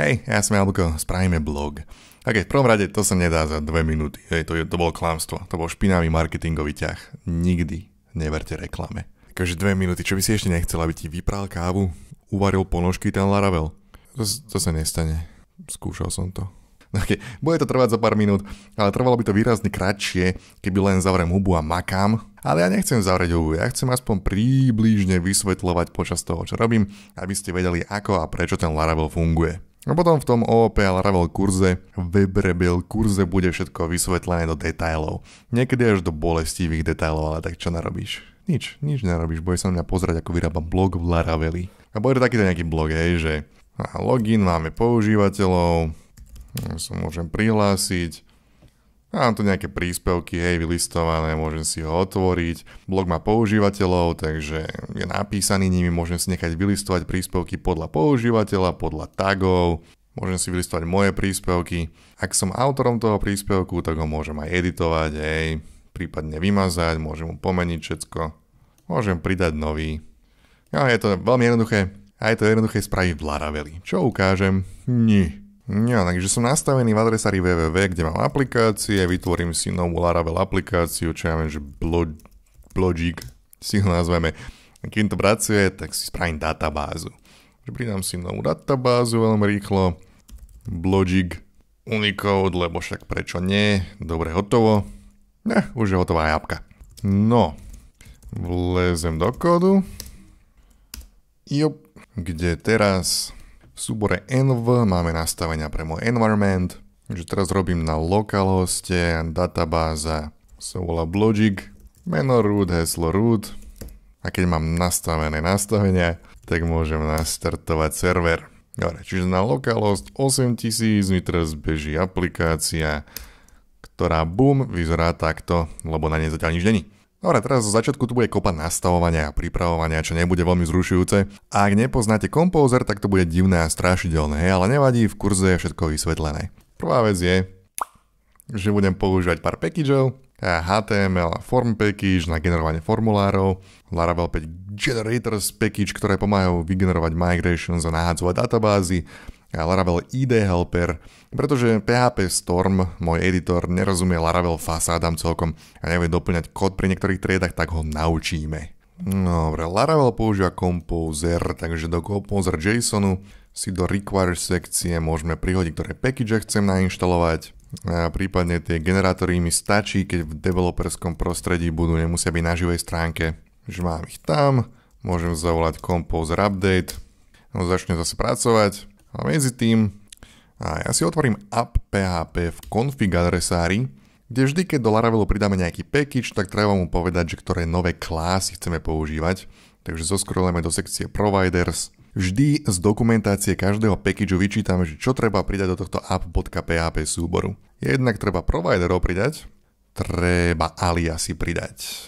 hej, ja som Jablko, spravíme blog. Ok, v prvom rade to sa nedá za dve minúty, hej, to, je, to bolo klamstvo, to bol špinavý marketingový ťah. Nikdy neverte reklame. Takže dve minúty, čo by si ešte nechcel, aby ti vypral kávu, uvaril ponožky ten Laravel. To, to sa nestane. Skúšal som to. Okay. Bude to trvať za pár minút, ale trvalo by to výrazne kratšie, keby len zavrem hubu a makám. Ale ja nechcem zavrieť hubu, ja chcem aspoň príbližne vysvetľovať počas toho, čo robím, aby ste vedeli, ako a prečo ten Laravel funguje. A potom v tom OOP a Laravel kurze, webrebel kurze bude všetko vysvetlené do detailov. Niekedy až do bolestivých detailov, ale tak čo narobíš? Nič, nič narobíš, bude sa na mňa pozerať, ako vyrába blog v Laraveli. A bude takýto nejaký blog, hej, že login, máme používateľov, sa môžem prihlásiť, Mám tu nejaké príspevky, hej, vylistované, môžem si ho otvoriť. Blog má používateľov, takže je napísaný nimi, môžem si nechať vylistovať príspevky podľa používateľa, podľa tagov, môžem si vylistovať moje príspevky. Ak som autorom toho príspevku, tak ho môžem aj editovať, hej, prípadne vymazať, môžem mu pomeniť všetko, môžem pridať nový. No, je to veľmi jednoduché a je to jednoduché spraviť v Laraveli. Čo ukážem? Nie. Ja, takže som nastavený v adresári www, kde mám aplikácie, vytvorím si novú Laravel aplikáciu, čo ja viem, že blo, si ho nazveme. Kým to pracuje, tak si spravím databázu. Pridám si novú databázu veľmi rýchlo, Blogik, Unicode, lebo však prečo nie, dobre, hotovo. Ne, eh, už je hotová japka. No, vlezem do kódu. Jo, kde teraz v súbore env máme nastavenia pre môj environment, takže teraz robím na localhoste databáza sa volá Blogic, meno root, heslo root a keď mám nastavené nastavenia, tak môžem nastartovať server. Dobre, čiže na localhost 8000 mi teraz beží aplikácia, ktorá boom, vyzerá takto, lebo na nej zatiaľ nič není. Dobre, teraz zo začiatku tu bude kopa nastavovania a pripravovania, čo nebude veľmi zrušujúce. A ak nepoznáte Composer, tak to bude divné a strašidelné, ale nevadí, v kurze je všetko vysvetlené. Prvá vec je, že budem používať pár packageov, HTML a form package na generovanie formulárov, Laravel 5 generators package, ktoré pomáhajú vygenerovať migrations a nahádzovať databázy, Laravel ID Helper, pretože PHP Storm, môj editor, nerozumie Laravel fasádam celkom a nevie doplňať kód pri niektorých triedach, tak ho naučíme. Dobre, Laravel používa Composer, takže do Composer JSONu si do require sekcie môžeme prihodiť, ktoré package chcem nainštalovať. A prípadne tie generátory mi stačí, keď v developerskom prostredí budú, nemusia byť na živej stránke. Že mám ich tam, môžem zavolať Composer Update, on no, začne zase pracovať, a medzi tým a ja si otvorím App PHP v config adresári, kde vždy, keď do Laravelu pridáme nejaký package, tak treba mu povedať, že ktoré nové klásy chceme používať. Takže zoskrolujeme do sekcie providers. Vždy z dokumentácie každého packageu vyčítame, že čo treba pridať do tohto app.php súboru. Jednak treba providerov pridať, treba aliasy pridať.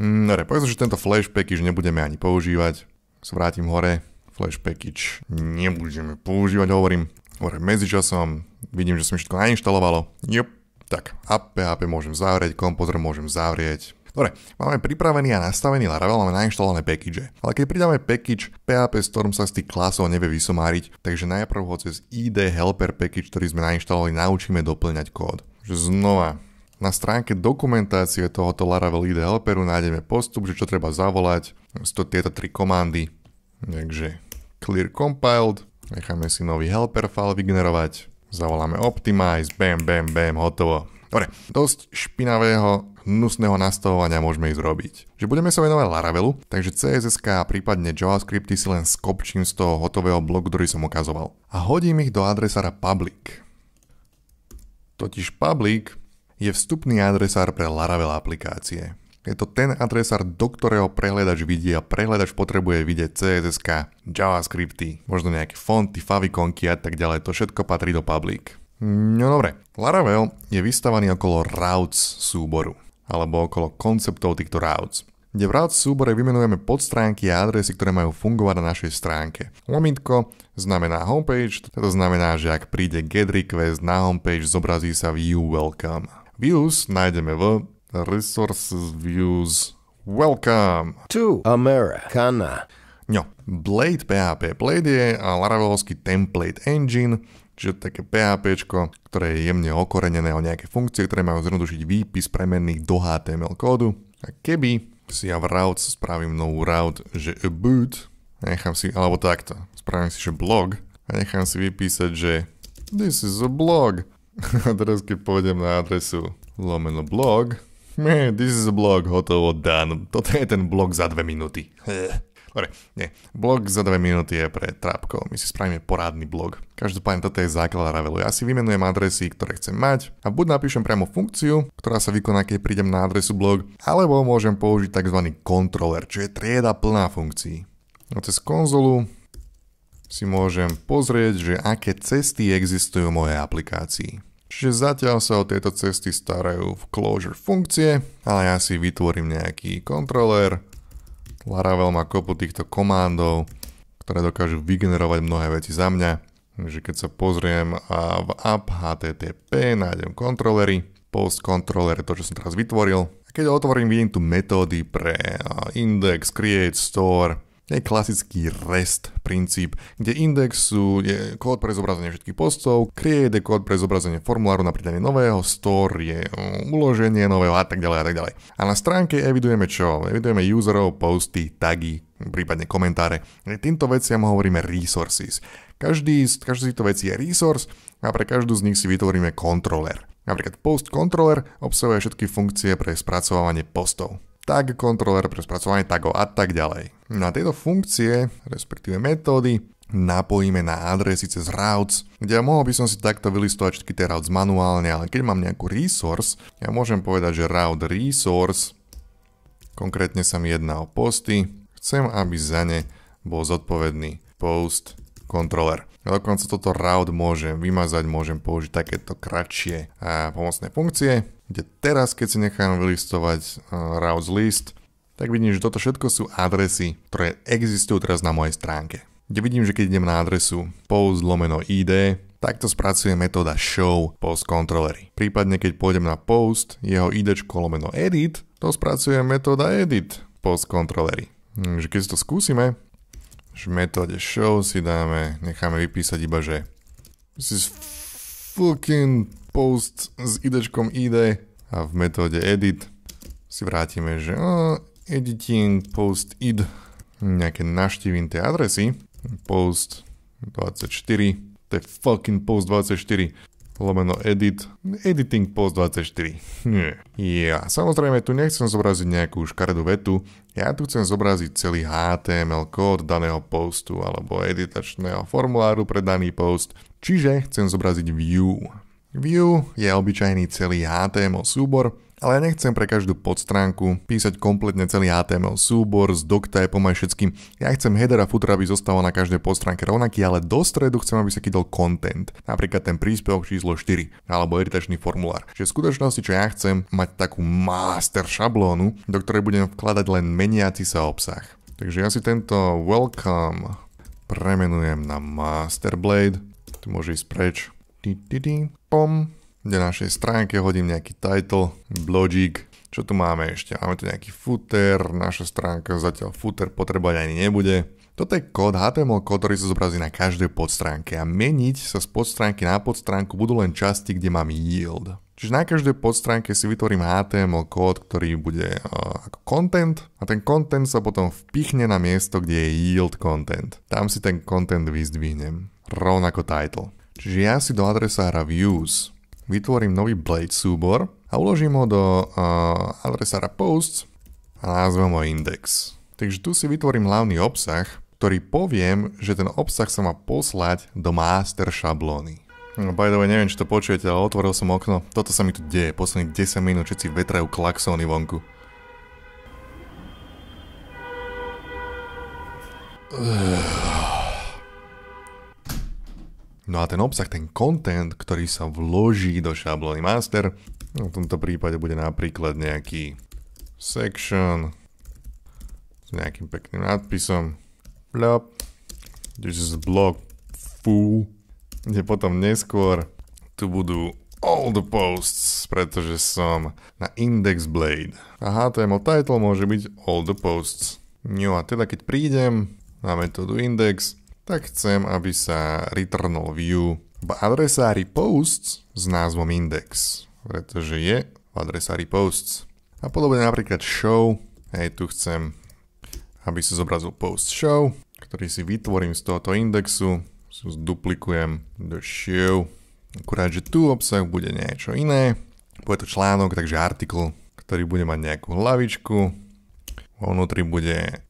Mm, dobre, povedzme, že tento flash package nebudeme ani používať. Svrátim hore, Flash package nebudeme používať, hovorím. Hovorím medzičasom vidím, že som všetko nainštalovalo. Jup, Tak, a PHP môžem zavrieť, kompozor môžem zavrieť, Dobre, máme pripravený a nastavený Laravel, máme nainštalované package. Ale keď pridáme package PHP, Storm sa z tých klasov nevie vysomáriť, takže najprv ho cez ID helper package, ktorý sme nainštalovali, naučíme doplňať kód. Že znova, na stránke dokumentácie tohoto Laravel ID helperu nájdeme postup, že čo treba zavolať, sú to tieto tri komandy. Takže clear compiled, necháme si nový helper file vygenerovať, zavoláme optimize, bam, bam, bam, hotovo. Dobre, dosť špinavého, nusného nastavovania môžeme ísť robiť. Že budeme sa venovať Laravelu, takže CSS a prípadne JavaScripty si len skopčím z toho hotového bloku, ktorý som ukazoval. A hodím ich do adresára public. Totiž public je vstupný adresár pre Laravel aplikácie. Je to ten adresár, do ktorého prehľadač vidie a prehľadač potrebuje vidieť CSS, JavaScripty, možno nejaké fonty, favikonky a tak ďalej. To všetko patrí do public. No dobre, Laravel je vystavaný okolo routes súboru, alebo okolo konceptov týchto routes kde v routes súbore vymenujeme podstránky a adresy, ktoré majú fungovať na našej stránke. Lomitko znamená homepage, to znamená, že ak príde get request na homepage, zobrazí sa view welcome. Views nájdeme v resources views. Welcome to Americana. No, Blade PHP. Blade je laravelovský template engine, čiže také PHP, ktoré je jemne okorenené o nejaké funkcie, ktoré majú zjednodušiť výpis premenných do HTML kódu. A keby si ja v route spravím novú route, že a boot, nechám si, alebo takto, spravím si, že blog a nechám si vypísať, že this is a blog. a teraz keď pôjdem na adresu lomeno blog, This is blog, hotovo, done. Toto je ten blog za dve minúty. Dobre, nie. Blog za dve minúty je pre trápko. My si spravíme porádny blog. Každopádne toto je základ Ravelu. Ja si vymenujem adresy, ktoré chcem mať a buď napíšem priamo funkciu, ktorá sa vykoná, keď prídem na adresu blog, alebo môžem použiť tzv. kontroler, čo je trieda plná funkcií. No cez konzolu si môžem pozrieť, že aké cesty existujú v mojej aplikácii. Čiže zatiaľ sa o tieto cesty starajú v closure funkcie, ale ja si vytvorím nejaký kontroler. Laravel má kopu týchto komandov, ktoré dokážu vygenerovať mnohé veci za mňa. Takže keď sa pozriem a v app HTTP nájdem kontrolery, post kontroler je to, čo som teraz vytvoril. A keď otvorím, vidím tu metódy pre index, create, store, je klasický REST princíp, kde index sú, je kód pre zobrazenie všetkých postov, create je kód pre zobrazenie formuláru na pridanie nového, store je uloženie nového a tak ďalej a tak ďalej. A na stránke evidujeme čo? Evidujeme userov, posty, tagy, prípadne komentáre. Týmto veciam hovoríme resources. Každý z týchto vecí je resource a pre každú z nich si vytvoríme kontroler. Napríklad post controller obsahuje všetky funkcie pre spracovávanie postov tag kontroler pre spracovanie tagov a tak ďalej. Na no tieto funkcie, respektíve metódy, napojíme na adresy cez routes, kde ja mohol by som si takto vylistovať všetky tie routes manuálne, ale keď mám nejakú resource, ja môžem povedať, že route resource, konkrétne sa mi jedná o posty, chcem, aby za ne bol zodpovedný post kontroler. Dokonca toto route môžem vymazať, môžem použiť takéto kratšie pomocné funkcie, kde teraz, keď si nechám vylistovať e, routes list, tak vidím, že toto všetko sú adresy, ktoré existujú teraz na mojej stránke. Kde vidím, že keď idem na adresu post lomeno id, Takto spracuje metóda show post controllery. Prípadne keď pôjdem na post, jeho id lomeno edit, to spracuje metóda edit post controllery. Takže keď si to skúsime, v metóde show si dáme, necháme vypísať iba, že this is fucking post s idečkom id a v metóde edit si vrátime, že uh, editing post id nejaké naštívim tie adresy post 24 to je fucking post 24 lomeno edit, editing post 24. Nie. Ja Samozrejme, tu nechcem zobraziť nejakú škaredú vetu, ja tu chcem zobraziť celý HTML kód daného postu alebo editačného formuláru pre daný post, čiže chcem zobraziť view. View je obyčajný celý HTML súbor, ale ja nechcem pre každú podstránku písať kompletne celý HTML súbor s doctypom aj všetkým. Ja chcem header a footer, aby zostalo na každej podstránke rovnaký, ale do stredu chcem, aby sa kýdol content. Napríklad ten príspevok číslo 4 alebo editačný formulár. Čiže v skutočnosti, čo ja chcem, mať takú master šablónu, do ktorej budem vkladať len meniaci sa obsah. Takže ja si tento welcome premenujem na blade. Tu môže ísť preč. Pom kde na našej stránke hodím nejaký title, blogík, čo tu máme ešte? Máme tu nejaký footer, naša stránka zatiaľ footer potrebovať ani nebude. Toto je kód, HTML kód, ktorý sa zobrazí na každej podstránke a meniť sa z podstránky na podstránku budú len časti, kde mám yield. Čiže na každej podstránke si vytvorím HTML kód, ktorý bude uh, ako content a ten content sa potom vpichne na miesto, kde je yield content. Tam si ten content vyzdvihnem, rovnako title. Čiže ja si do adresára views vytvorím nový blade súbor a uložím ho do uh, adresára posts a názvem ho index. Takže tu si vytvorím hlavný obsah, ktorý poviem, že ten obsah sa má poslať do master šablóny. No by the way, neviem, či to počujete, ale otvoril som okno. Toto sa mi tu deje, posledných 10 minút všetci vetrajú klaxóny vonku. Uh. No a ten obsah, ten content, ktorý sa vloží do šablóny master, no v tomto prípade bude napríklad nejaký section s nejakým pekným nadpisom. Blop. This is blog Fú. Kde potom neskôr tu budú all the posts, pretože som na index blade. A HTML title môže byť all the posts. No a teda keď prídem na metódu index, tak chcem, aby sa returnol view v adresári posts s názvom index, pretože je v adresári posts. A podobne napríklad show, hej, tu chcem, aby sa zobrazil post show, ktorý si vytvorím z tohoto indexu, zduplikujem do show, akurát, že tu obsah bude niečo iné, bude to článok, takže artikl, ktorý bude mať nejakú hlavičku, vo vnútri bude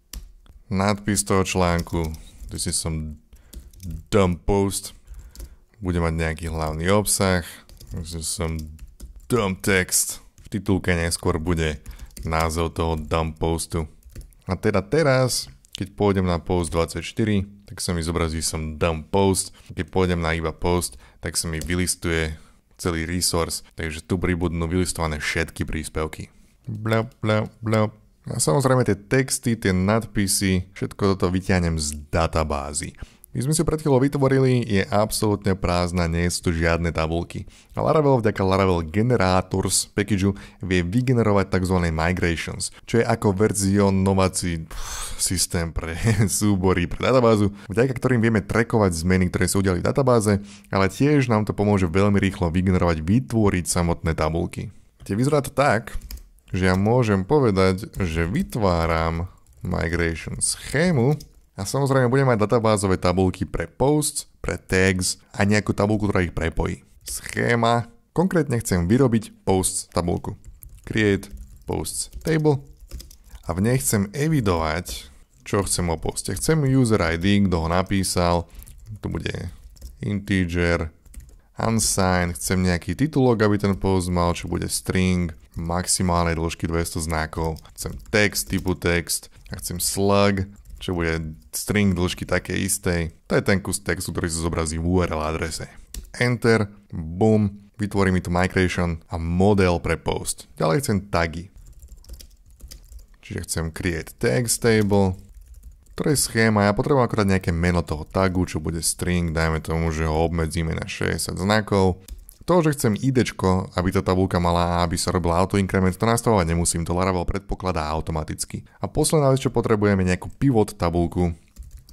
nadpis toho článku, this is some dumb post, bude mať nejaký hlavný obsah, this is some dumb text, v titulke neskôr bude názov toho dumb postu. A teda teraz, keď pôjdem na post 24, tak sa mi zobrazí som dumb post, keď pôjdem na iba post, tak sa mi vylistuje celý resource, takže tu pribudnú vylistované všetky príspevky. Bla, bla, bla, No a samozrejme tie texty, tie nadpisy, všetko toto vyťahnem z databázy. My sme si pred chvíľou vytvorili, je absolútne prázdna, nie sú tu žiadne tabulky. A Laravel vďaka Laravel Generators packageu vie vygenerovať tzv. migrations, čo je ako verzionovací systém pre súbory, pre databázu, vďaka ktorým vieme trekovať zmeny, ktoré sa udiali v databáze, ale tiež nám to pomôže veľmi rýchlo vygenerovať, vytvoriť samotné tabulky. Tie vyzerá to tak, že ja môžem povedať, že vytváram migration schému a samozrejme budem mať databázové tabulky pre posts, pre tags a nejakú tabulku, ktorá ich prepojí. Schéma. Konkrétne chcem vyrobiť posts tabulku. Create posts table a v nej chcem evidovať, čo chcem o poste. Chcem user ID, kto ho napísal, tu bude integer, unsigned, chcem nejaký titulok, aby ten post mal, čo bude string, maximálnej dĺžky 200 znakov. Chcem text typu text a chcem slug, čo bude string dĺžky také istej. To je ten kus textu, ktorý sa zobrazí v URL adrese. Enter, boom, vytvorí mi tu migration a model pre post. Ďalej chcem tagy. Čiže chcem create text table, ktorý je schéma, ja potrebujem akorát nejaké meno toho tagu, čo bude string, dajme tomu, že ho obmedzíme na 60 znakov. To, že chcem ID, aby tá tabulka mala, aby sa robil autoinkrement, to nastavovať nemusím, to Laravel predpokladá automaticky. A posledná vec, čo potrebujeme, nejakú pivot tabulku,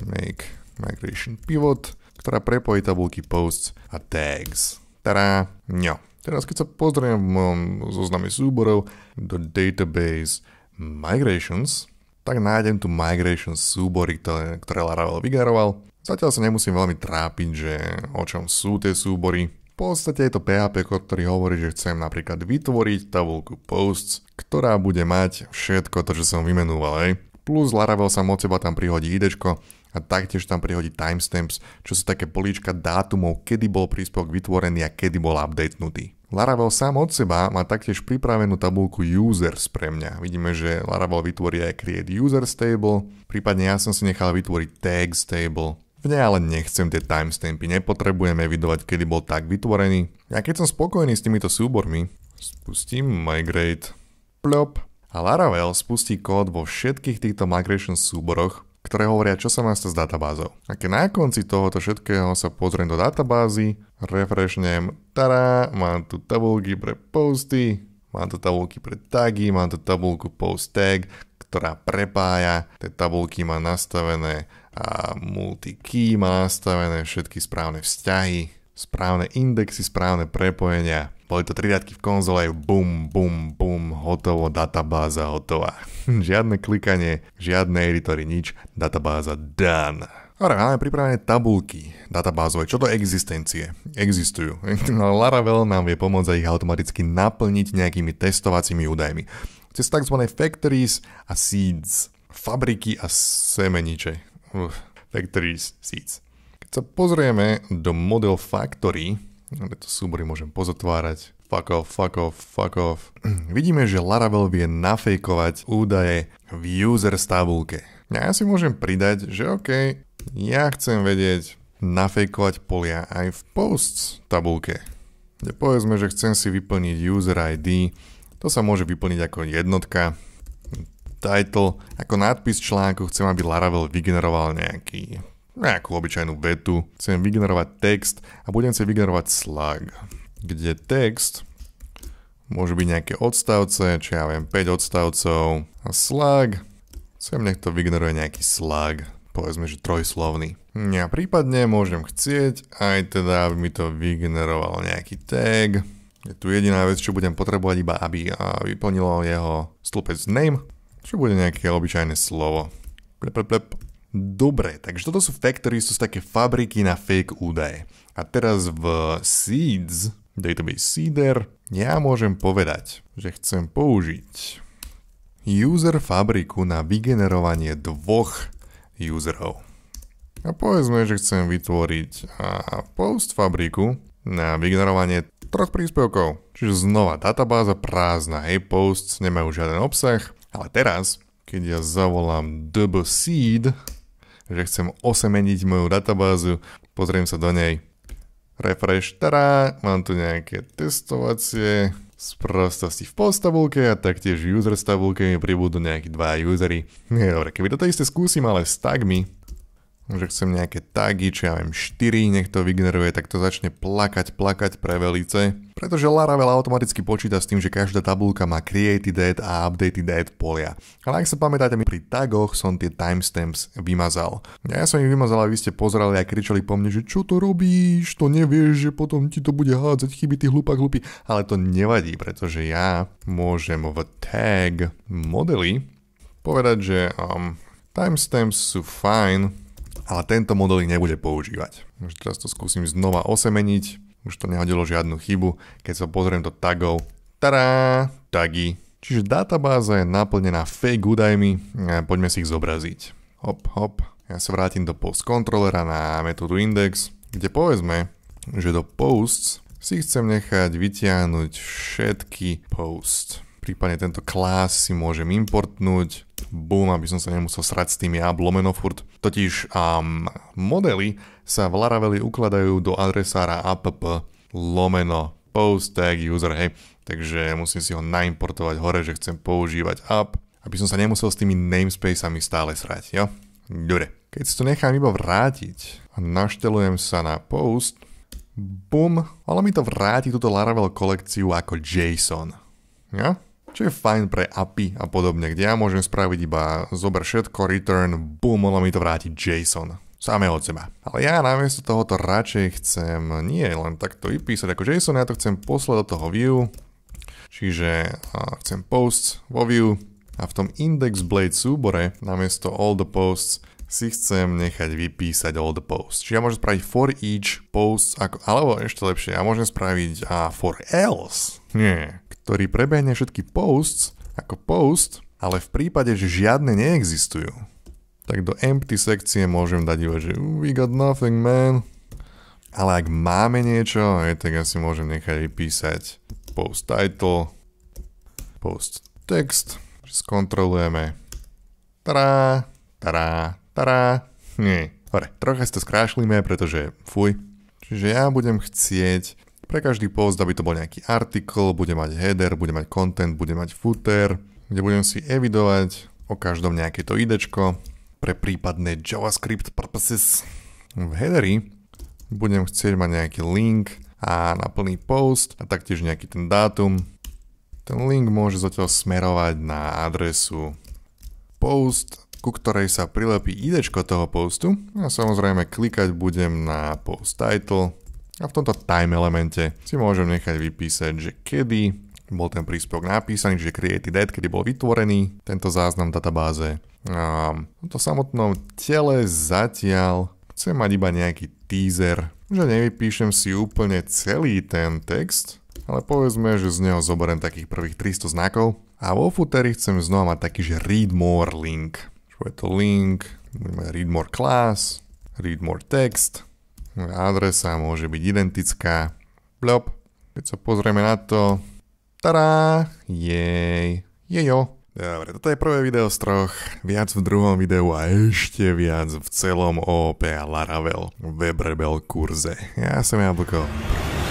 make migration pivot, ktorá prepojí tabulky posts a tags. Tada, ňo. Teraz keď sa pozriem v mojom zozname súborov do database migrations, tak nájdem tu migration súbory, ktoré, ktoré Laravel vygaroval. Zatiaľ sa nemusím veľmi trápiť, že o čom sú tie súbory podstate je to PHP ktorý hovorí, že chcem napríklad vytvoriť tabulku posts, ktorá bude mať všetko to, čo som vymenúval, aj. Plus Laravel sa od seba tam prihodí ID a taktiež tam prihodí timestamps, čo sú také políčka dátumov, kedy bol príspevok vytvorený a kedy bol updatenutý. Laravel sám od seba má taktiež pripravenú tabulku users pre mňa. Vidíme, že Laravel vytvorí aj create users table, prípadne ja som si nechal vytvoriť tags table, v nej ale nechcem tie timestampy, nepotrebujem evidovať, kedy bol tak vytvorený. A keď som spokojný s týmito súbormi, spustím migrate, plop, a Laravel spustí kód vo všetkých týchto migration súboroch, ktoré hovoria, čo sa má stať s databázou. A keď na konci tohoto všetkého sa pozriem do databázy, refreshnem, tará, mám tu tabulky pre posty, mám tu tabulky pre tagy, mám tu tabulku post tag, ktorá prepája, tie tabulky má nastavené a multi-key má nastavené všetky správne vzťahy, správne indexy, správne prepojenia. Boli to tri riadky v konzole, bum, bum, bum, hotovo, databáza hotová. žiadne klikanie, žiadne editory, nič, databáza done. Dobre, máme pripravené tabulky databázové. Čo to existencie? Existujú. No, Laravel nám vie pomôcť ich automaticky naplniť nejakými testovacími údajmi. Cez tzv. factories a seeds. Fabriky a semeniče uh, Factories Keď sa pozrieme do Model Factory, kde to súbory môžem pozotvárať. fuck off, fuck off, fuck off, vidíme, že Laravel vie nafejkovať údaje v user tabulke. Ja si môžem pridať, že OK, ja chcem vedieť nafejkovať polia aj v posts tabulke. Kde povedzme, že chcem si vyplniť user ID, to sa môže vyplniť ako jednotka, title, ako nadpis článku chcem, aby Laravel vygeneroval nejaký nejakú obyčajnú vetu. Chcem vygenerovať text a budem chcieť vygenerovať slug, kde text môže byť nejaké odstavce, či ja viem, 5 odstavcov a slug. Chcem, nech to vygeneruje nejaký slug, povedzme, že trojslovný. Ja prípadne môžem chcieť aj teda, aby mi to vygeneroval nejaký tag. Je tu jediná vec, čo budem potrebovať iba, aby vyplnilo jeho stĺpec name čo bude nejaké obyčajné slovo. Plep, plep, plep. Dobre, takže toto sú faktory sú také fabriky na fake údaje. A teraz v seeds, database seeder, ja môžem povedať, že chcem použiť user fabriku na vygenerovanie dvoch userov. A povedzme, že chcem vytvoriť post fabriku na vygenerovanie troch príspevkov. Čiže znova, databáza prázdna, hej, posts nemajú žiaden obsah, ale teraz, keď ja zavolám dbseed, že chcem osemeniť moju databázu, pozriem sa do nej, refresh, tará, mám tu nejaké testovacie sprostosti v post tabulke a taktiež z tabulke mi pribudú nejakí dva usery. Dobre, keby toto isté skúsim, ale s tagmi, že chcem nejaké tagy, či ja viem 4, nech to vygeneruje, tak to začne plakať, plakať pre velice. Pretože Laravel automaticky počíta s tým, že každá tabulka má created dead a updated dead polia. Ale ak sa pamätáte, pri tagoch som tie timestamps vymazal. Ja som ich vymazal a vy ste pozerali a kričali po mne, že čo to robíš, to nevieš, že potom ti to bude hádzať chyby, ty hlupa hlupy. Ale to nevadí, pretože ja môžem v tag modely povedať, že um, timestamps sú fajn, ale tento model ich nebude používať. Už teraz to skúsim znova osemeniť, už to nehodilo žiadnu chybu, keď sa pozriem do tagov, tará, tagy. Čiže databáza je naplnená fake údajmi, e, poďme si ich zobraziť. Hop, hop, ja sa vrátim do post kontrolera na metódu index, kde povedzme, že do posts si chcem nechať vytiahnuť všetky post. Prípadne tento class si môžem importnúť, Bum, aby som sa nemusel srať s tým ja, lomeno furt. Totiž um, modely sa v Laraveli ukladajú do adresára app lomeno post tag user, hej. Takže musím si ho naimportovať hore, že chcem používať app, aby som sa nemusel s tými namespacami stále srať, jo? Dobre. Keď si to nechám iba vrátiť a naštelujem sa na post, bum, ale mi to vráti túto Laravel kolekciu ako JSON. Ja? čo je fajn pre API a podobne, kde ja môžem spraviť iba zober všetko, return, boom, ono mi to vráti JSON samé od seba. Ale ja namiesto tohoto radšej chcem nie len takto vypísať ako JSON, ja to chcem poslať do toho view, čiže chcem posts vo view a v tom index blade súbore namiesto all the posts si chcem nechať vypísať all the posts. Čiže ja môžem spraviť for each posts, ako, alebo ešte lepšie, ja môžem spraviť a for else. Nie, ktorý prebehne všetky posts ako post, ale v prípade, že žiadne neexistujú, tak do empty sekcie môžem dať iba, že we got nothing man. Ale ak máme niečo, aj, tak ja si môžem nechať písať post title, post text, skontrolujeme. Tará, tará, tará. Nie. Dobre, trocha si to skrášlime, pretože fuj. Čiže ja budem chcieť pre každý post, aby to bol nejaký artikel, bude mať header, bude mať content, bude mať footer, kde budem si evidovať o každom nejaké to idečko pre prípadné JavaScript purposes. V headeri budem chcieť mať nejaký link a na plný post a taktiež nejaký ten dátum. Ten link môže zatiaľ smerovať na adresu post, ku ktorej sa prilepí idečko toho postu a samozrejme klikať budem na post title a v tomto time elemente si môžem nechať vypísať, že kedy bol ten príspevok napísaný, že created date, kedy bol vytvorený tento záznam v databáze. A v tomto samotnom tele zatiaľ chcem mať iba nejaký teaser, že nevypíšem si úplne celý ten text, ale povedzme, že z neho zoberiem takých prvých 300 znakov a vo footeri chcem znova mať taký, že read more link. Čo je to link, read more class, read more text, adresa môže byť identická. Blop. Keď sa pozrieme na to, tará, jej, jejo. Dobre, toto je prvé video z troch, viac v druhom videu a ešte viac v celom OOP a Laravel webrebel kurze. Ja som Jablko.